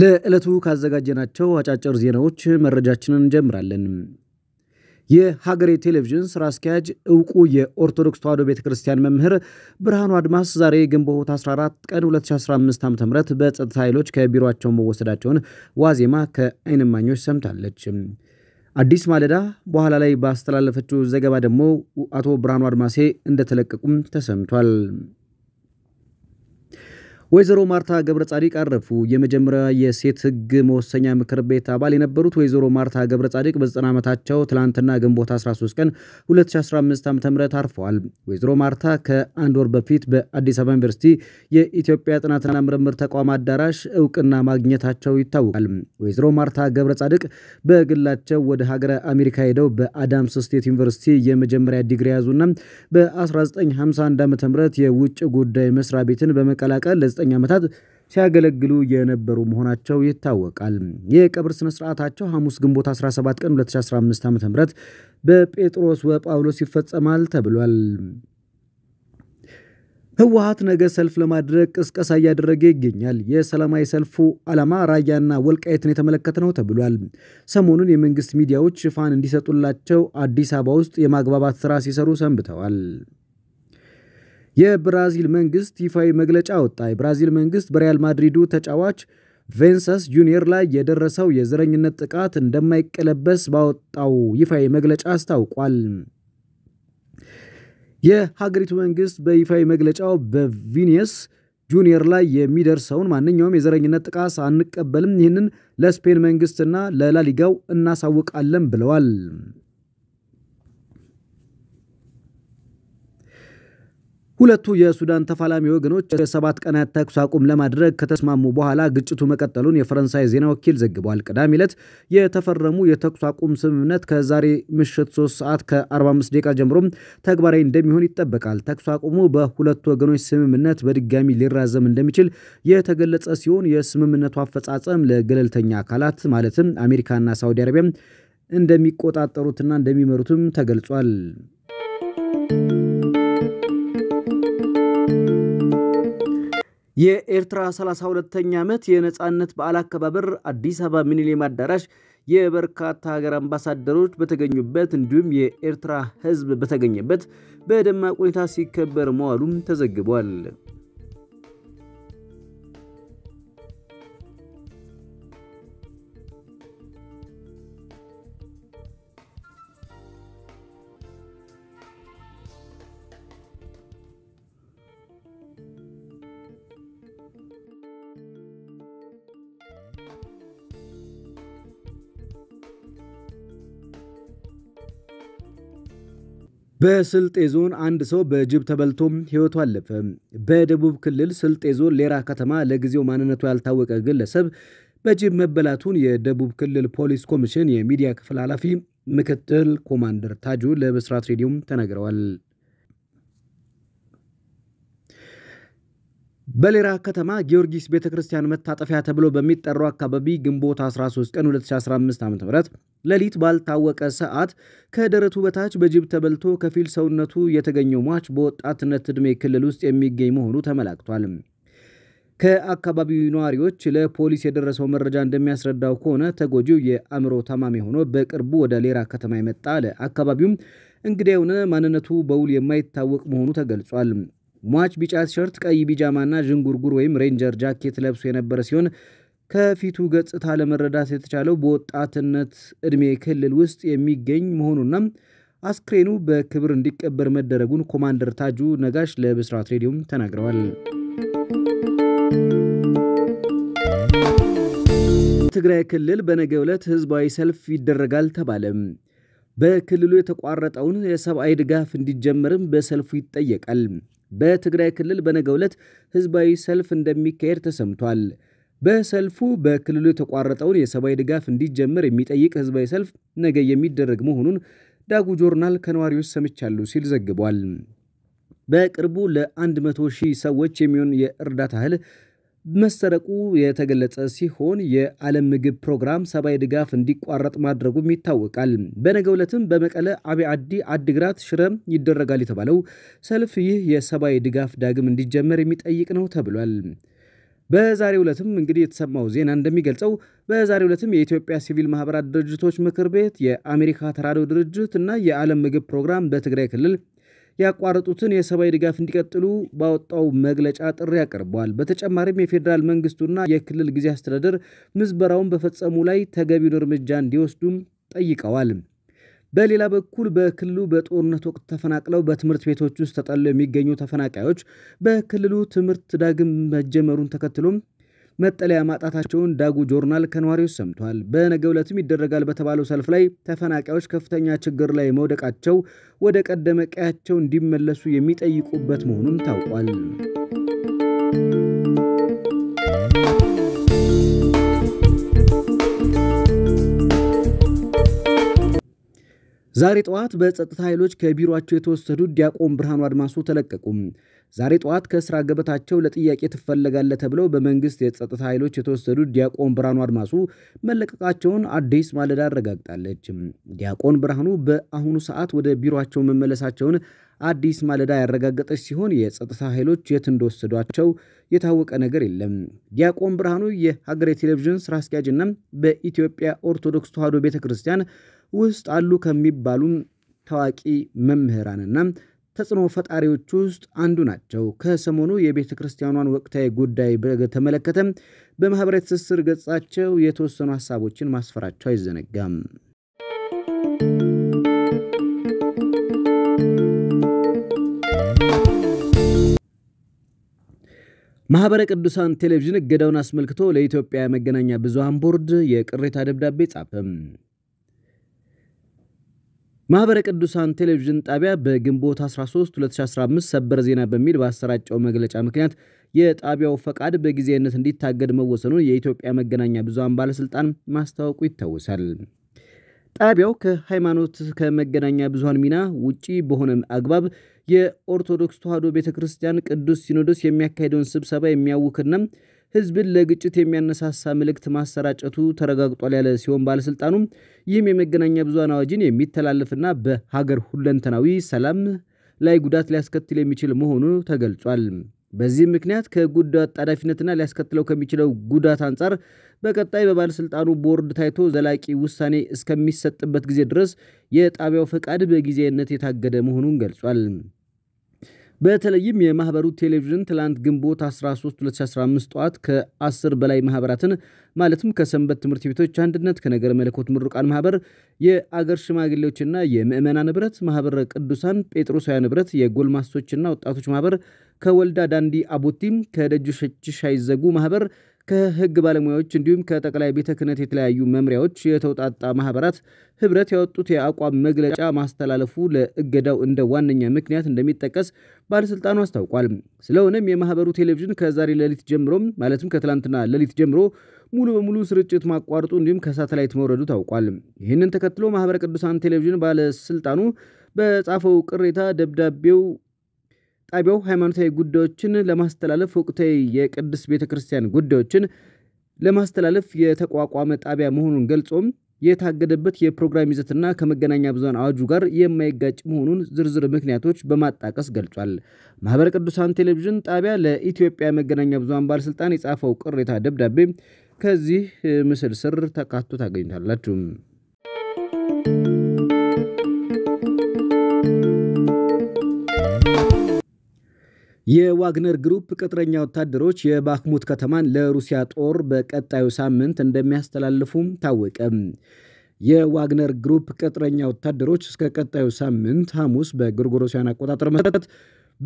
ለዕለቱ ካዘጋጀናቸው አጫጭር ዜናዎች መረጃችንን እንጀምራለን። የሀገሬ ቴሌቪዥን ስራ አስኪያጅ እውቁ የኦርቶዶክስ ተዋሕዶ ቤተ ክርስቲያን መምህር ብርሃኑ አድማስ ዛሬ ግንቦት 14 ቀን 2015 ዓ ም በጸጥታ ኃይሎች ከቢሮቸው መወሰዳቸውን ዋዜማ ከዓይን እማኞች ሰምታለች። አዲስ ማለዳ በኋላ ላይ ባስተላለፈችው ዘገባ ደግሞ አቶ ብርሃኑ አድማሴ እንደተለቀቁም ተሰምቷል። ወይዘሮ ማርታ ገብረ ጻዲቅ አረፉ። የመጀመሪያ የሴት ህግ መወሰኛ ምክር ቤት አባል የነበሩት ወይዘሮ ማርታ ገብረ ጻዲቅ በ90 ዓመታቸው ትላንትና ግንቦት 13 ቀን 2015 ዓ ም አርፈዋል። ወይዘሮ ማርታ ከአንድ ወር በፊት በአዲስ አበባ ዩኒቨርሲቲ የኢትዮጵያ ጥናትና ምርምር ተቋም አዳራሽ እውቅና ማግኘታቸው ይታወቃል። ወይዘሮ ማርታ ገብረ ጻድቅ በግላቸው ወደ ሀገረ አሜሪካ ሄደው በአዳምስ ስቴት ዩኒቨርሲቲ የመጀመሪያ ዲግሪ ያዙና በ1951 ዓ ም የውጭ ጉዳይ መስሪያ ቤትን በመቀላቀል ለ ዓመታት ሲያገለግሉ የነበሩ መሆናቸው ይታወቃል። የቀብር ስነ ስርዓታቸው ሐሙስ ግንቦት 17 ቀን 2015 ዓ ም በጴጥሮስ ወጳውሎስ ይፈጸማል ተብሏል። ህወሀት ነገ ሰልፍ ለማድረግ ቅስቀሳ እያደረገ ይገኛል። የሰላማዊ ሰልፉ ዓላማ ራያና ወልቃየትን የተመለከተ ነው ተብሏል። ሰሞኑን የመንግስት ሚዲያዎች ሽፋን እንዲሰጡላቸው አዲስ አበባ ውስጥ የማግባባት ስራ ሲሰሩ ሰንብተዋል። የብራዚል መንግስት ይፋዊ መግለጫ ወጣ። የብራዚል መንግስት በሪያል ማድሪዱ ተጫዋች ቬንሰስ ጁኒየር ላይ የደረሰው የዘረኝነት ጥቃት እንደማይቀለበስ ባወጣው ይፋዊ መግለጫ አስታውቋል። የሀገሪቱ መንግስት በይፋዊ መግለጫው በቪኒየስ ጁኒየር ላይ የሚደርሰውን ማንኛውም የዘረኝነት ጥቃት አንቀበልም፣ ይህንን ለስፔን መንግስትና ለላሊጋው እናሳውቃለን ብለዋል። ሁለቱ የሱዳን ተፋላሚ ወገኖች የሰባት ቀናት ተኩስ አቁም ለማድረግ ከተስማሙ በኋላ ግጭቱ መቀጠሉን የፈረንሳይ ዜና ወኪል ዘግቧል። ቅዳሜ ዕለት የተፈረሙ የተኩስ አቁም ስምምነት ከዛሬ ምሽት 3 ሰዓት ከ45 ደቂቃ ጀምሮ ተግባራዊ እንደሚሆን ይጠበቃል። ተኩስ አቁሙ በሁለቱ ወገኖች ስምምነት በድጋሚ ሊራዘም እንደሚችል የተገለጸ ሲሆን የስምምነቱ አፈጻጸም ለገለልተኛ አካላት ማለትም አሜሪካና ሳውዲ አረቢያ እንደሚቆጣጠሩትና እንደሚመሩትም ተገልጿል። የኤርትራ 32ኛ ዓመት የነፃነት በዓል አከባበር አዲስ አበባ ሚኒሊየም አዳራሽ የበርካታ ሀገር አምባሳደሮች በተገኙበት እንዲሁም የኤርትራ ሕዝብ በተገኘበት በደማቅ ሁኔታ ሲከበር መዋሉም ተዘግቧል። በስልጤ ዞን አንድ ሰው በጅብ ተበልቶ ህይወቱ አለፈ። በደቡብ ክልል ስልጤ ዞን ሌራ ከተማ ለጊዜው ማንነቱ ያልታወቀ ግለሰብ በጅብ መበላቱን የደቡብ ክልል ፖሊስ ኮሚሽን የሚዲያ ክፍል ኃላፊ ምክትል ኮማንደር ታጁ ለብስራት ሬዲዮም ተናግረዋል። በሌራ ከተማ ጊዮርጊስ ቤተ ክርስቲያን መታጠፊያ ተብሎ በሚጠራው አካባቢ ግንቦት 13 ቀን 2015 ዓ ም ሌሊት ባልታወቀ ሰዓት ከደረቱ በታች በጅብ ተበልቶ ከፊል ሰውነቱ የተገኘው ሟች በወጣትነት ዕድሜ ክልል ውስጥ የሚገኝ መሆኑ ተመላክቷል። ከአካባቢው ነዋሪዎች ለፖሊስ የደረሰው መረጃ እንደሚያስረዳው ከሆነ ተጎጂው የአእምሮ ታማሚ ሆኖ በቅርቡ ወደ ሌራ ከተማ የመጣ ለአካባቢውም እንግዳ የሆነ ማንነቱ በውል የማይታወቅ መሆኑ ተገልጿል። ሟች ቢጫ ቲሸርት፣ ቀይ ቢጃማና ዥንጉርጉር ወይም ሬንጀር ጃኬት ለብሶ የነበረ ሲሆን ከፊቱ ገጽታ ለመረዳት የተቻለው በወጣትነት ዕድሜ ክልል ውስጥ የሚገኝ መሆኑና አስክሬኑ በክብር እንዲቀበር መደረጉን ኮማንደር ታጁ ነጋሽ ለብስራት ሬዲዮም ተናግረዋል። ትግራይ ክልል በነገ ዕለት ህዝባዊ ሰልፍ ይደረጋል ተባለም። በክልሉ የተቋረጠውን የሰብአዊ ድጋፍ እንዲጀመርም በሰልፉ ይጠየቃል። በትግራይ ክልል በነገ ዕለት ህዝባዊ ሰልፍ እንደሚካሄድ ተሰምቷል። በሰልፉ በክልሉ የተቋረጠውን የሰብአዊ ድጋፍ እንዲጀመር የሚጠይቅ ህዝባዊ ሰልፍ ነገ የሚደረግ መሆኑን ዳጉ ጆርናል ከነዋሪዎች ሰምቻለሁ ሲል ዘግቧል። በቅርቡ ለ100 ሺህ ሰዎች የሚሆን የእርዳታ እህል መሰረቁ የተገለጸ ሲሆን የዓለም ምግብ ፕሮግራም ሰብአዊ ድጋፍ እንዲቋረጥ ማድረጉም ይታወቃል። በነገ ዕለትም በመቀለ አቢ አዲ፣ አድግራት፣ ሽረ ይደረጋል የተባለው ሰልፍ ይህ የሰብአዊ ድጋፍ ዳግም እንዲጀመር የሚጠይቅ ነው ተብሏል። በዛሬ ዕለትም እንግዲህ የተሰማው ዜና እንደሚገልጸው በዛሬ ዕለትም የኢትዮጵያ ሲቪል ማህበራት ድርጅቶች ምክር ቤት፣ የአሜሪካ ተራድኦ ድርጅት እና የዓለም ምግብ ፕሮግራም በትግራይ ክልል ያቋረጡትን የሰብአዊ ድጋፍ እንዲቀጥሉ ባወጣው መግለጫ ጥሪ አቅርቧል። በተጨማሪም የፌዴራል መንግስቱና የክልል ጊዜ አስተዳደር ምዝበራውን በፈጸሙ ላይ ተገቢውን እርምጃ እንዲወስዱም ጠይቀዋል። በሌላ በኩል በክልሉ በጦርነት ወቅት ተፈናቅለው በትምህርት ቤቶች ውስጥ ተጠለው የሚገኙ ተፈናቃዮች በክልሉ ትምህርት ዳግም መጀመሩን ተከትሎም መጠለያ ማጣታቸውን ዳጉ ጆርናል ከነዋሪዎች ሰምቷል። በነገ ዕለትም ይደረጋል በተባለው ሰልፍ ላይ ተፈናቃዮች ከፍተኛ ችግር ላይ መውደቃቸው ወደ ቀደመ ቀያቸው እንዲመለሱ የሚጠይቁበት መሆኑም ታውቋል። ዛሬ ጠዋት በጸጥታ ኃይሎች ከቢሮቸው የተወሰዱ ዲያቆን ብርሃኑ አድማሱ ተለቀቁ ዛሬ ጠዋት ከስራ ገበታቸው ለጥያቄ ትፈለጋለህ ተብለው በመንግስት የጸጥታ ኃይሎች የተወሰዱ ዲያቆን ብርሃኑ አድማሱ መለቀቃቸውን አዲስ ማለዳ አረጋግጣለች። ዲያቆን ብርሃኑ በአሁኑ ሰዓት ወደ ቢሮቸው መመለሳቸውን አዲስ ማለዳ ያረጋገጠች ሲሆን የጸጥታ ኃይሎች የት እንደወሰዷቸው የታወቀ ነገር የለም። ዲያቆን ብርሃኑ የሀገሬ ቴሌቪዥን ስራ አስኪያጅና በኢትዮጵያ ኦርቶዶክስ ተዋሕዶ ቤተ ክርስቲያን ውስጥ አሉ ከሚባሉ ታዋቂ መምህራንና ተጽዕኖ ፈጣሪዎች ውስጥ አንዱ ናቸው። ከሰሞኑ የቤተ ክርስቲያኗን ወቅታዊ ጉዳይ በተመለከተ በማኅበራዊ ትስስር ገጻቸው የተወሰኑ ሀሳቦችን ማስፈራቸው አይዘነጋም። ማኅበረ ቅዱሳን ቴሌቪዥን እገዳውን አስመልክቶ ለኢትዮጵያ መገናኛ ብዙሃን ቦርድ የቅሬታ ደብዳቤ ጻፈም። ማኅበረ ቅዱሳን ቴሌቪዥን ጣቢያ በግንቦት 13 2015 ሰበር ዜና በሚል ባሰራጨው መግለጫ ምክንያት የጣቢያው ፈቃድ በጊዜነት እንዲታገድ መወሰኑን የኢትዮጵያ መገናኛ ብዙሃን ባለሥልጣን ማስታወቁ ይታወሳል። ጣቢያው ከሃይማኖት ከመገናኛ ብዙሃን ሚና ውጪ በሆነ አግባብ የኦርቶዶክስ ተዋሕዶ ቤተ ክርስቲያን ቅዱስ ሲኖዶስ የሚያካሄደውን ስብሰባ የሚያውክና ህዝብን ለግጭት የሚያነሳሳ መልእክት ማሰራጨቱ ተረጋግጧል ያለ ሲሆን ባለስልጣኑም ይህም የመገናኛ ብዙሃን አዋጅን የሚተላለፍና በሀገር ሁለንተናዊ ሰላም ላይ ጉዳት ሊያስከትል የሚችል መሆኑ ተገልጿል። በዚህ ምክንያት ከጉዳዩ አጣዳፊነትና ሊያስከትለው ከሚችለው ጉዳት አንጻር በቀጣይ በባለስልጣኑ ቦርድ ታይቶ ዘላቂ ውሳኔ እስከሚሰጥበት ጊዜ ድረስ የጣቢያው ፈቃድ በጊዜያዊነት የታገደ መሆኑን ገልጿል። በተለይም የማህበሩ ቴሌቪዥን ትላንት ግንቦት 13 2015 ጠዋት ከ10 በላይ ማህበራትን ማለትም ከሰንበት ትምህርት ቤቶች አንድነት፣ ከነገር መለኮት ምሩቃን ማህበር፣ የአገር ሽማግሌዎችና የምዕመናን ንብረት፣ ማህበረ ቅዱሳን ጴጥሮሳውያን ንብረት፣ የጎልማሶችና ወጣቶች ማህበር፣ ከወልዳ ዳንዲ አቦቲም፣ ከደጅ ሸችሽ አይዘጉ ማህበር ከህግ ባለሙያዎች እንዲሁም ከጠቅላይ ቤተ ክህነት የተለያዩ መምሪያዎች የተውጣጣ ማህበራት ህብረት ያወጡት የአቋም መግለጫ ማስተላለፉ ለእገዳው እንደ ዋነኛ ምክንያት እንደሚጠቀስ ባለስልጣኑ አስታውቋል። ስለሆነም የማህበሩ ቴሌቪዥን ከዛሬ ሌሊት ጀምሮም ማለትም ከትላንትና ሌሊት ጀምሮ ሙሉ በሙሉ ስርጭት ማቋረጡ እንዲሁም ከሳተላይት መውረዱ ታውቋል። ይህንን ተከትሎ ማህበረ ቅዱሳን ቴሌቪዥን ባለስልጣኑ በጻፈው ቅሬታ ደብዳቤው ጣቢያው ሃይማኖታዊ ጉዳዮችን ለማስተላለፍ፣ ወቅታዊ የቅድስት ቤተ ክርስቲያን ጉዳዮችን ለማስተላለፍ የተቋቋመ ጣቢያ መሆኑን ገልጾም የታገደበት የፕሮግራም ይዘትና ከመገናኛ ብዙን አዋጁ ጋር የማይጋጭ መሆኑን ዝርዝር ምክንያቶች በማጣቀስ ገልጿል። ማህበረ ቅዱሳን ቴሌቪዥን ጣቢያ ለኢትዮጵያ መገናኛ ብዙኃን ባለስልጣን የጻፈው ቅሬታ ደብዳቤ ከዚህ ምስል ስር ተካቶ ታገኙታላችሁ። የዋግነር ግሩፕ ቅጥረኛ ወታደሮች የባክሙት ከተማን ለሩሲያ ጦር በቀጣዩ ሳምንት እንደሚያስተላልፉም ታወቀ። የዋግነር ግሩፕ ቅጥረኛ ወታደሮች እስከ ቀጣዩ ሳምንት ሐሙስ በግርጎሮሲያን አቆጣጠር መሰረት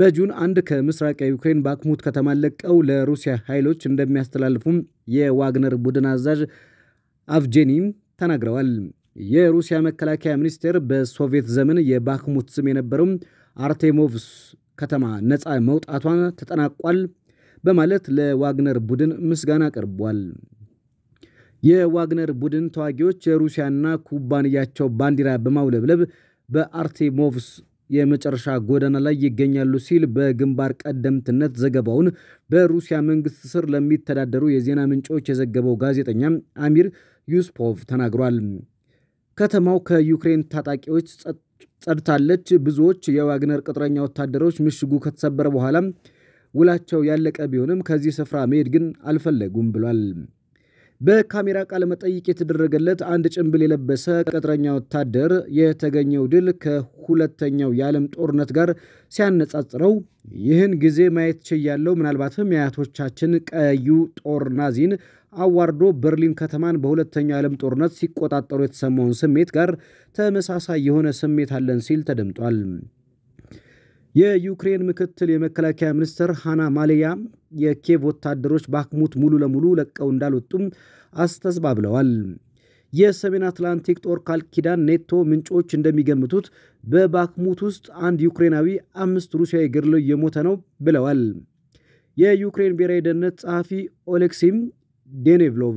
በጁን አንድ ከምስራቅ የዩክሬን ባክሙት ከተማን ለቀው ለሩሲያ ኃይሎች እንደሚያስተላልፉም የዋግነር ቡድን አዛዥ አቭጄኒም ተናግረዋል። የሩሲያ መከላከያ ሚኒስቴር በሶቪየት ዘመን የባክሙት ስም የነበረው አርቴሞቭስ ከተማ ነፃ መውጣቷን ተጠናቋል በማለት ለዋግነር ቡድን ምስጋና ቀርቧል። የዋግነር ቡድን ተዋጊዎች የሩሲያና ኩባንያቸው ባንዲራ በማውለብለብ በአርቴሞቭስ የመጨረሻ ጎዳና ላይ ይገኛሉ ሲል በግንባር ቀደምትነት ዘገባውን በሩሲያ መንግስት ስር ለሚተዳደሩ የዜና ምንጮች የዘገበው ጋዜጠኛ አሚር ዩስፖቭ ተናግሯል። ከተማው ከዩክሬን ታጣቂዎች ጸጥ ጸድታለች። ብዙዎች የዋግነር ቅጥረኛ ወታደሮች ምሽጉ ከተሰበረ በኋላም ውላቸው ያለቀ ቢሆንም ከዚህ ስፍራ መሄድ ግን አልፈለጉም ብሏል። በካሜራ ቃለመጠይቅ የተደረገለት አንድ ጭንብል የለበሰ ቀጥረኛ ወታደር የተገኘው ድል ከሁለተኛው የዓለም ጦርነት ጋር ሲያነጻጽረው ይህን ጊዜ ማየት ችያለው። ምናልባትም የአያቶቻችን ቀዩ ጦር ናዚን አዋርዶ በርሊን ከተማን በሁለተኛው የዓለም ጦርነት ሲቆጣጠሩ የተሰማውን ስሜት ጋር ተመሳሳይ የሆነ ስሜት አለን ሲል ተደምጧል። የዩክሬን ምክትል የመከላከያ ሚኒስትር ሃና ማሌያ የኬቭ ወታደሮች ባክሙት ሙሉ ለሙሉ ለቀው እንዳልወጡም አስተስባብለዋል። የሰሜን አትላንቲክ ጦር ቃል ኪዳን ኔቶ ምንጮች እንደሚገምቱት በባክሙት ውስጥ አንድ ዩክሬናዊ አምስት ሩሲያዊ ገድለው እየሞተ ነው ብለዋል። የዩክሬን ብሔራዊ ደህንነት ጸሐፊ ኦሌክሲም ዴኔቭሎቭ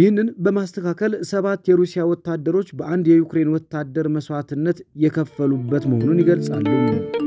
ይህንን በማስተካከል ሰባት የሩሲያ ወታደሮች በአንድ የዩክሬን ወታደር መስዋዕትነት የከፈሉበት መሆኑን ይገልጻሉ።